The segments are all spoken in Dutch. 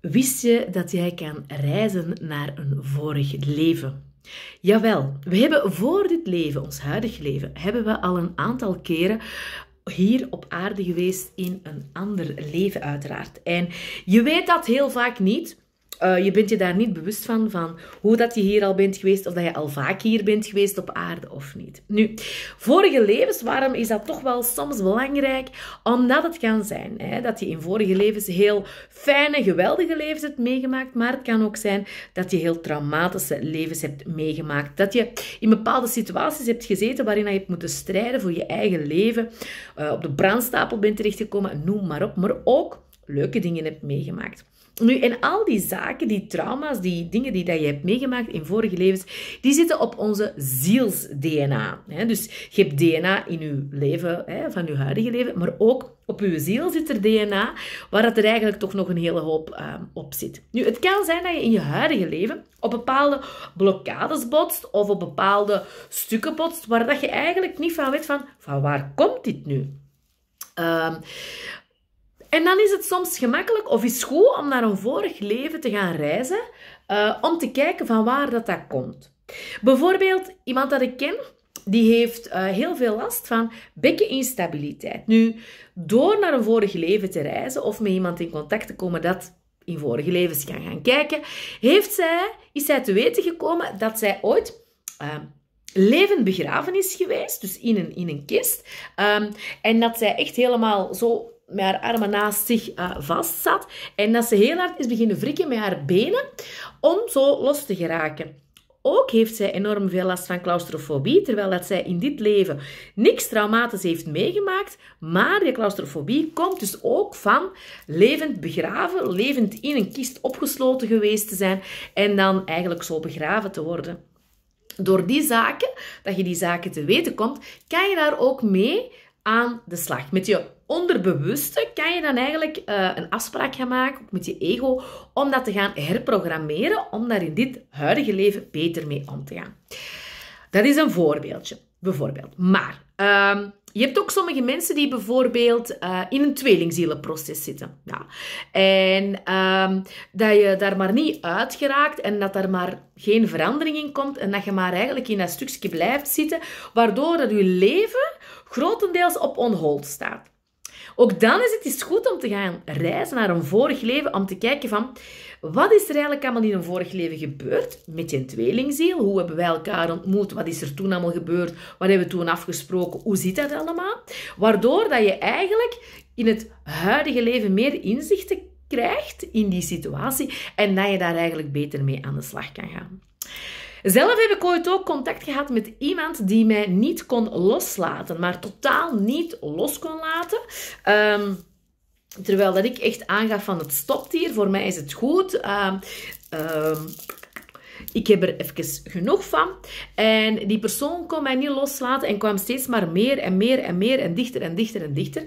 Wist je dat jij kan reizen naar een vorig leven? Jawel, we hebben voor dit leven, ons huidig leven, hebben we al een aantal keren hier op aarde geweest in een ander leven uiteraard. En je weet dat heel vaak niet, eh, je bent je daar niet bewust van, van hoe dat je hier al bent geweest, of dat je al vaak hier bent geweest op aarde of niet. Nu, vorige levens, waarom is dat toch wel soms belangrijk? Omdat het kan zijn hè, dat je in vorige levens heel fijne, geweldige levens hebt meegemaakt, maar het kan ook zijn dat je heel traumatische levens hebt meegemaakt. Dat je in bepaalde situaties hebt gezeten waarin je hebt moeten strijden voor je eigen leven, eh, op de brandstapel bent terechtgekomen, noem maar op, maar ook leuke dingen hebt meegemaakt. Nu, en al die zaken, die trauma's, die dingen die dat je hebt meegemaakt in vorige levens, die zitten op onze ziels-DNA. Dus je hebt DNA in je leven, van je huidige leven, maar ook op je ziel zit er DNA, waar dat er eigenlijk toch nog een hele hoop ehm, op zit. Nu, het kan zijn dat je in je huidige leven op bepaalde blokkades botst of op bepaalde stukken botst, waar dat je eigenlijk niet van weet van, van waar komt dit nu? Ehm, en dan is het soms gemakkelijk of is goed om naar een vorig leven te gaan reizen eh, om te kijken van waar dat, dat komt. Bijvoorbeeld iemand dat ik ken, die heeft eh, heel veel last van bekkeninstabiliteit. Nu, door naar een vorig leven te reizen of met iemand in contact te komen dat in vorige levens kan gaan kijken, heeft zij, is zij te weten gekomen dat zij ooit uh, levend begraven is geweest, dus in een, in een kist. Ehm, en dat zij echt helemaal zo met haar armen naast zich uh, eh, vast zat. En dat ze heel hard is beginnen wrikken met haar benen om zo los te geraken. Ook heeft zij enorm veel last van claustrofobie, terwijl dat zij in dit leven niks traumatisch heeft meegemaakt. Maar die claustrofobie komt dus ook van levend begraven, levend in een kist opgesloten geweest te zijn en dan eigenlijk zo begraven te worden. Door die zaken, dat je die zaken te weten komt, kan je daar ook mee aan de slag met je onderbewuste kan je dan eigenlijk eh, een afspraak gaan maken met je ego om dat te gaan herprogrammeren, om daar in dit huidige leven beter mee om te gaan. Dat is een voorbeeldje, bijvoorbeeld. Maar ehm, je hebt ook sommige mensen die bijvoorbeeld eh, in een tweelingzielenproces zitten. Ja. En ehm, dat je daar maar niet uit geraakt en dat er maar geen verandering in komt en dat je maar eigenlijk in dat stukje blijft zitten, waardoor dat je leven grotendeels op onhold staat. Ook dan is het goed om te gaan reizen naar een vorig leven, om te kijken van wat is er eigenlijk allemaal in een vorig leven gebeurd met je tweelingziel? Hoe hebben wij elkaar ontmoet? Wat is er toen allemaal gebeurd? Wat hebben we toen afgesproken? Hoe zit dat allemaal? Waardoor dat je eigenlijk in het huidige leven meer inzichten krijgt in die situatie en dat je daar eigenlijk beter mee aan de slag kan gaan. Zelf heb ik ooit ook contact gehad met iemand die mij niet kon loslaten, maar totaal niet los kon laten. Ehm, terwijl dat ik echt aangaf van het stopt hier, voor mij is het goed. Ehm, ehm, ik heb er even genoeg van. En die persoon kon mij niet loslaten en kwam steeds maar meer en meer en meer en dichter en dichter en dichter.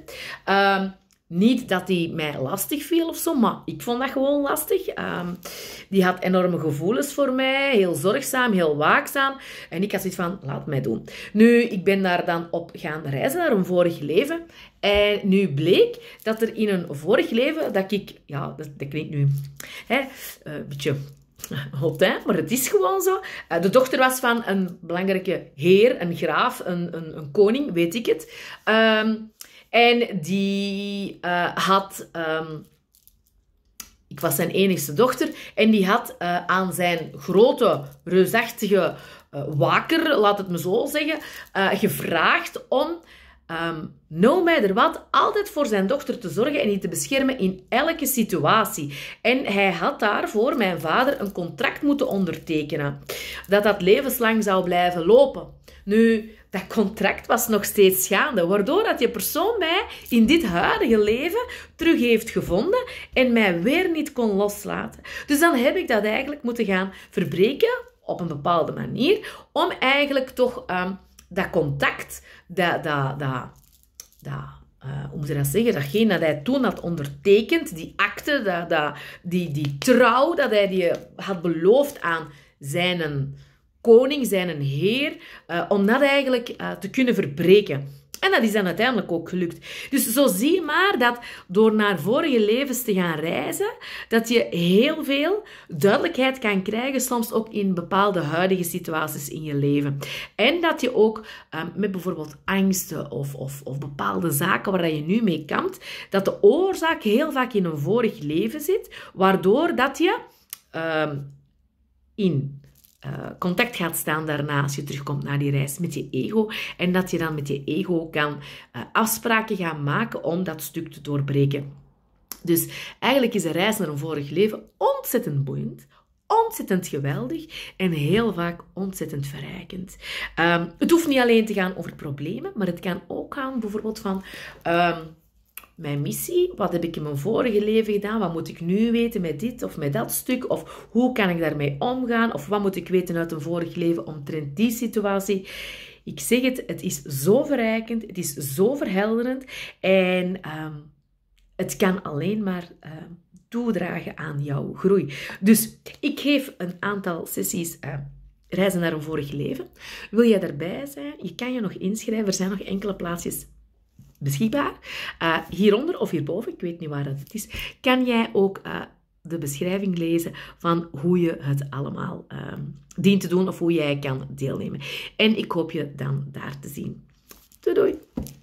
Um, niet dat die mij lastig viel of zo, maar ik vond dat gewoon lastig. Ehm, die had enorme gevoelens voor mij, heel zorgzaam, heel waakzaam. En ik had zoiets van, laat mij doen. Nu, ik ben daar dan op gaan reizen naar een vorig leven. En nu bleek dat er in een vorig leven, dat ik, ja, dat, klinkt nu hè, eh, een beetje hot, hè? maar het is gewoon zo. Eh, de dochter was van een belangrijke heer, een graaf, een, een, een koning, weet ik het. Ehm, en die eh, had... Ehm, ik was zijn enigste dochter. En die had eh, aan zijn grote, reusachtige uh, waker, laat het me zo zeggen, gevraagd om... Um, no matter what, altijd voor zijn dochter te zorgen en die te beschermen in elke situatie. En hij had daarvoor mijn vader een contract moeten ondertekenen. Dat dat levenslang zou blijven lopen. Nu, dat contract was nog steeds gaande. Waardoor dat je persoon mij in dit huidige leven terug heeft gevonden en mij weer niet kon loslaten. Dus dan heb ik dat eigenlijk moeten gaan verbreken op een bepaalde manier. Om eigenlijk toch ehm, dat contact, dat, dat, dat, dat uh, hoe moet je dat zeggen, datgene dat hij toen had ondertekend, die akte, dat, dat, die, die trouw, dat hij die had beloofd aan zijn koning zijn, een heer, eh, om dat eigenlijk eh, te kunnen verbreken. En dat is dan uiteindelijk ook gelukt. Dus zo zie je maar dat door naar vorige levens te gaan reizen, dat je heel veel duidelijkheid kan krijgen, soms ook in bepaalde huidige situaties in je leven. En dat je ook ehm, met bijvoorbeeld angsten of, of, of, bepaalde zaken waar je nu mee kampt, dat de oorzaak heel vaak in een vorig leven zit, waardoor dat je ehm, in eh, contact gaat staan daarna als je terugkomt naar die reis met je ego. En dat je dan met je ego kan eh, afspraken gaan maken om dat stuk te doorbreken. Dus eigenlijk is een reis naar een vorig leven ontzettend boeiend, ontzettend geweldig en heel vaak ontzettend verrijkend. Ehm, het hoeft niet alleen te gaan over problemen, maar het kan ook gaan bijvoorbeeld van. Ehm, mijn missie? Wat heb ik in mijn vorige leven gedaan? Wat moet ik nu weten met dit of met dat stuk? Of hoe kan ik daarmee omgaan? Of wat moet ik weten uit een vorig leven omtrent die situatie? Ik zeg het, het is zo verrijkend, het is zo verhelderend en ehm, het kan alleen maar um, toedragen aan jouw groei. Dus ik geef een aantal sessies ehm, reizen naar een vorig leven. Wil jij daarbij zijn? Je kan je nog inschrijven, er zijn nog enkele plaatsjes beschikbaar. Eh, hieronder of hierboven, ik weet niet waar dat het is, kan jij ook eh, de beschrijving lezen van hoe je het allemaal ehm, dient te doen of hoe jij kan deelnemen. En ik hoop je dan daar te zien. Doei doei!